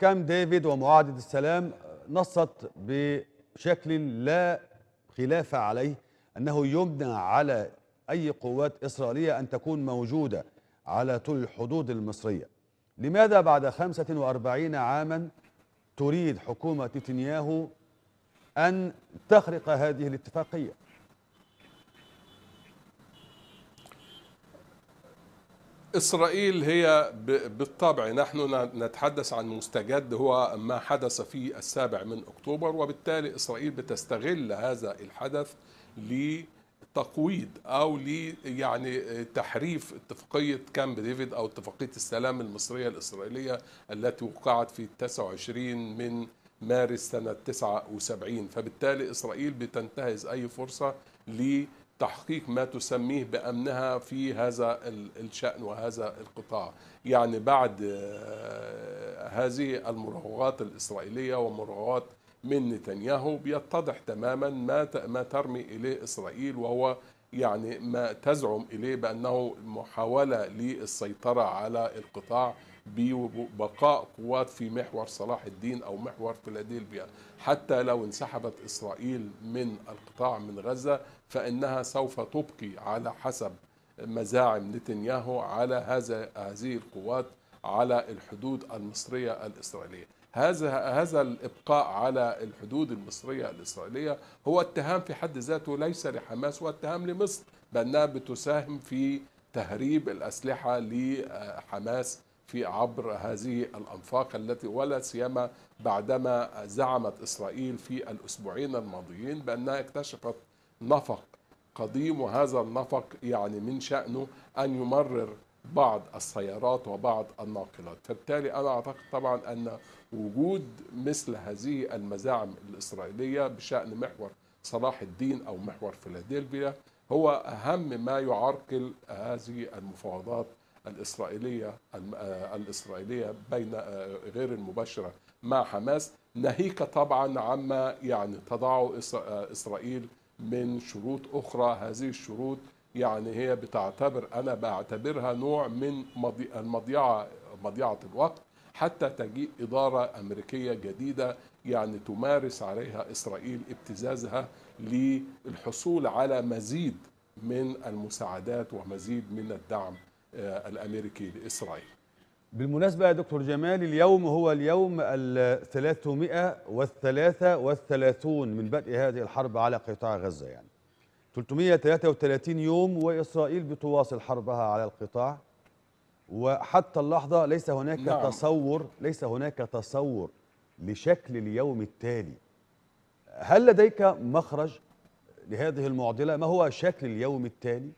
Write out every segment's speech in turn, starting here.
كام ديفيد ومعاهده السلام نصت بشكل لا خلاف عليه انه يمنع على اي قوات اسرائيليه ان تكون موجوده على طول الحدود المصريه. لماذا بعد 45 عاما تريد حكومه نتنياهو ان تخرق هذه الاتفاقيه؟ إسرائيل هي بالطبع نحن نتحدث عن مستجد هو ما حدث في السابع من أكتوبر وبالتالي إسرائيل بتستغل هذا الحدث لتقويض أو لي يعني تحريف اتفاقية كامب ديفيد أو اتفاقية السلام المصرية الإسرائيلية التي وقعت في 29 من مارس سنة 79 فبالتالي إسرائيل بتنتهز أي فرصة ل تحقيق ما تسميه بأمنها في هذا الشأن وهذا القطاع يعني بعد آه، هذه المراوغات الإسرائيلية ومراوغات من نتنياهو بيتضح تماما ما ما ترمي إليه إسرائيل وهو يعني ما تزعم إليه بأنه محاولة للسيطرة على القطاع ببقاء قوات في محور صلاح الدين أو محور فيلادلفيا حتى لو انسحبت إسرائيل من القطاع من غزة فإنها سوف تبقي على حسب مزاعم نتنياهو على هذا هذه القوات على الحدود المصرية الإسرائيلية هذا هذا الابقاء على الحدود المصريه الاسرائيليه هو اتهام في حد ذاته ليس لحماس واتهام لمصر بانها بتساهم في تهريب الاسلحه لحماس في عبر هذه الأنفاق التي ولا سيما بعدما زعمت إسرائيل في الأسبوعين الماضيين بأنها اكتشفت نفق قديم وهذا النفق يعني من شأنه أن يمرر بعض السيارات وبعض الناقلات فبالتالي أنا أعتقد طبعا أن وجود مثل هذه المزاعم الإسرائيلية بشأن محور صلاح الدين أو محور فيلادلفيا هو أهم ما يعرقل هذه المفاوضات الإسرائيلية آه، الإسرائيلية بين آه، غير المباشرة مع حماس ناهيك طبعا عما يعني تضعه آه، إسرائيل من شروط أخرى هذه الشروط يعني هي بتعتبر أنا بعتبرها نوع من المضيعة مضيعة الوقت حتى تجيء إدارة أمريكية جديدة يعني تمارس عليها إسرائيل ابتزازها للحصول على مزيد من المساعدات ومزيد من الدعم آه، الامريكي لاسرائيل. بالمناسبه يا دكتور جمال اليوم هو اليوم ال 333 من بدء هذه الحرب على قطاع غزه يعني. 333 يوم واسرائيل بتواصل حربها على القطاع وحتى اللحظه ليس هناك نعم. تصور ليس هناك تصور لشكل اليوم التالي. هل لديك مخرج لهذه المعضله؟ ما هو شكل اليوم التالي؟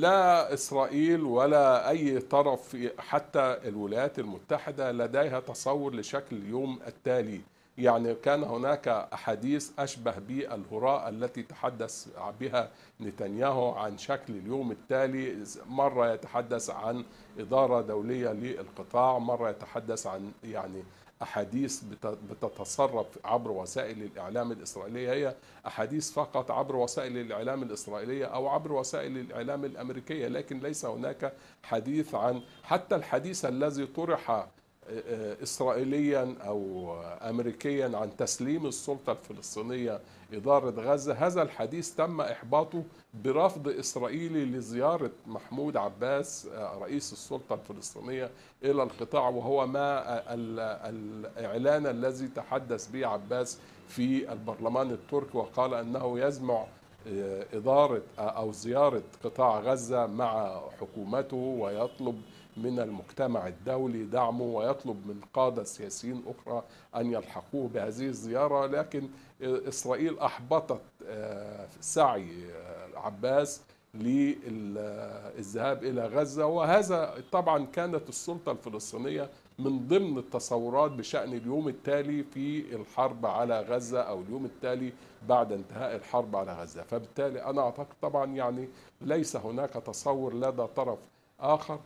لا إسرائيل ولا أي طرف حتى الولايات المتحدة لديها تصور لشكل اليوم التالي يعني كان هناك أحاديث أشبه بالهراء التي تحدث بها نتنياهو عن شكل اليوم التالي مرة يتحدث عن إدارة دولية للقطاع مرة يتحدث عن يعني أحاديث بتتسرب عبر وسائل الإعلام الإسرائيلية هي أحاديث فقط عبر وسائل الإعلام الإسرائيلية أو عبر وسائل الإعلام الأمريكية لكن ليس هناك حديث عن حتى الحديث الذي طرح آه، اسرائيليا او امريكيا عن تسليم السلطه الفلسطينيه اداره غزه هذا الحديث تم احباطه برفض اسرائيلي لزياره محمود عباس آه، رئيس السلطه الفلسطينيه الى القطاع وهو ما الاعلان الذي تحدث به عباس في البرلمان التركي وقال انه يزمع آه، اداره او زياره قطاع غزه مع حكومته ويطلب من المجتمع الدولي دعمه ويطلب من قادة سياسيين أخرى أن يلحقوه بهذه الزيارة لكن إسرائيل أحبطت آه، سعي آه، عباس للذهاب إلى غزة وهذا طبعا كانت السلطة الفلسطينية من ضمن التصورات بشأن اليوم التالي في الحرب على غزة أو اليوم التالي بعد انتهاء الحرب على غزة فبالتالي أنا أعتقد طبعا يعني ليس هناك تصور لدى طرف آخر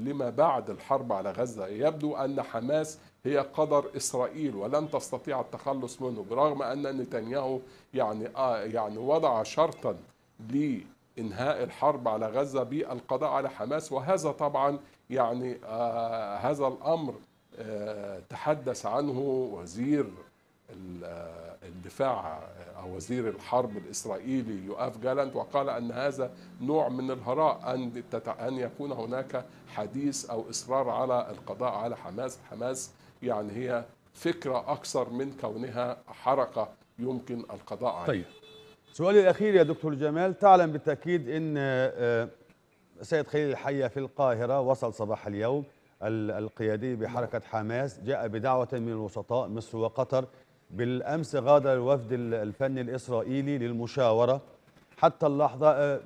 لما بعد الحرب على غزة يبدو أن حماس هي قدر إسرائيل ولن تستطيع التخلص منه برغم أن نتنياهو يعني, آه يعني وضع شرطا لإنهاء الحرب على غزة بالقضاء على حماس وهذا طبعا يعني آه هذا الأمر آه تحدث عنه وزير الدفاع او وزير الحرب الاسرائيلي يؤاف جالانت وقال ان هذا نوع من الهراء ان ان يكون هناك حديث او اصرار على القضاء على حماس، حماس يعني هي فكره اكثر من كونها حركه يمكن القضاء عليها. طيب سؤالي الاخير يا دكتور جمال تعلم بالتاكيد ان آه، سيد خليل الحيه في القاهره وصل صباح اليوم القيادي بحركه نعم. حماس جاء بدعوه من الوسطاء مصر وقطر بالأمس غادر الوفد الفني الإسرائيلي للمشاورة حتى اللحظة آه،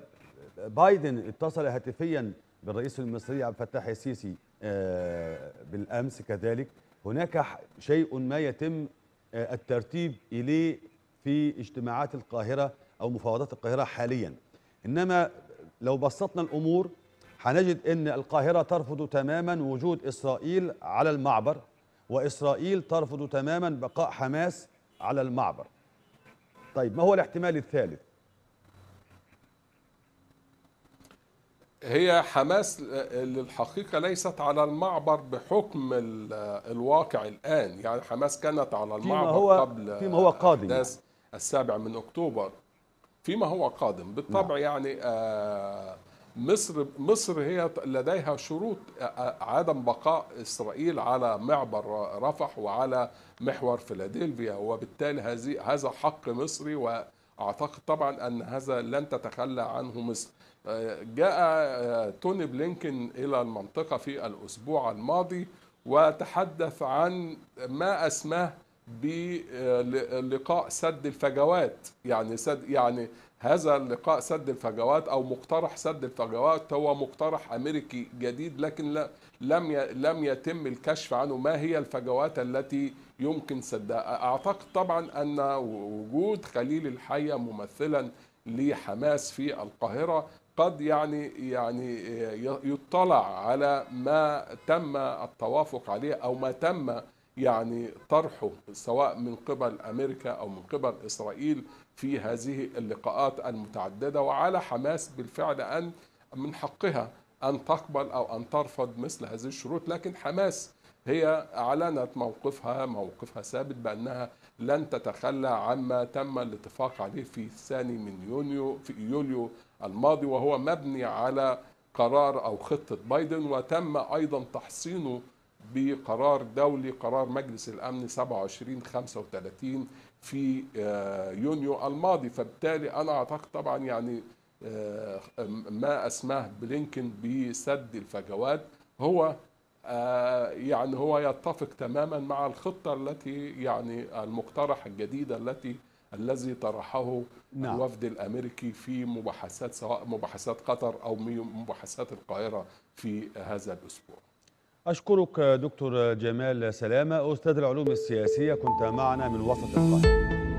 بايدن اتصل هاتفيا بالرئيس المصري عبد الفتاح السيسي آه، بالأمس كذلك هناك شيء ما يتم آه، الترتيب إليه في اجتماعات القاهرة أو مفاوضات القاهرة حاليا إنما لو بسطنا الأمور هنجد أن القاهرة ترفض تماما وجود إسرائيل على المعبر وإسرائيل ترفض تماما بقاء حماس على المعبر طيب ما هو الاحتمال الثالث هي حماس للحقيقة ليست على المعبر بحكم الواقع الآن يعني حماس كانت على المعبر هو قبل فيما هو قادم أحداث السابع من أكتوبر فيما هو قادم بالطبع نعم. يعني آه مصر مصر هي لديها شروط عدم بقاء اسرائيل على معبر رفح وعلى محور فيلادلفيا وبالتالي هذه هذا حق مصري واعتقد طبعا ان هذا لن تتخلى عنه مصر. جاء توني بلينكن الى المنطقه في الاسبوع الماضي وتحدث عن ما اسماه بلقاء سد الفجوات يعني سد يعني هذا اللقاء سد الفجوات او مقترح سد الفجوات هو مقترح امريكي جديد لكن لم لم يتم الكشف عنه ما هي الفجوات التي يمكن سدها اعتقد طبعا ان وجود خليل الحيه ممثلا لحماس في القاهره قد يعني يعني يطلع على ما تم التوافق عليه او ما تم يعني طرحه سواء من قبل امريكا او من قبل اسرائيل في هذه اللقاءات المتعدده وعلى حماس بالفعل ان من حقها ان تقبل او ان ترفض مثل هذه الشروط لكن حماس هي اعلنت موقفها موقفها ثابت بانها لن تتخلى عما تم الاتفاق عليه في الثاني من يونيو في يوليو الماضي وهو مبني على قرار او خطه بايدن وتم ايضا تحصينه بقرار دولي قرار مجلس الامن 27 35 في آه، يونيو الماضي فبالتالي انا اعتقد طبعا يعني آه، ما اسماه بلينكن بسد الفجوات هو آه، يعني هو يتفق تماما مع الخطه التي يعني المقترح الجديد التي الذي طرحه نعم. الوفد الامريكي في مباحثات سواء مباحثات قطر او مباحثات القاهره في هذا الاسبوع أشكرك دكتور جمال سلامة أستاذ العلوم السياسية كنت معنا من وسط القاهرة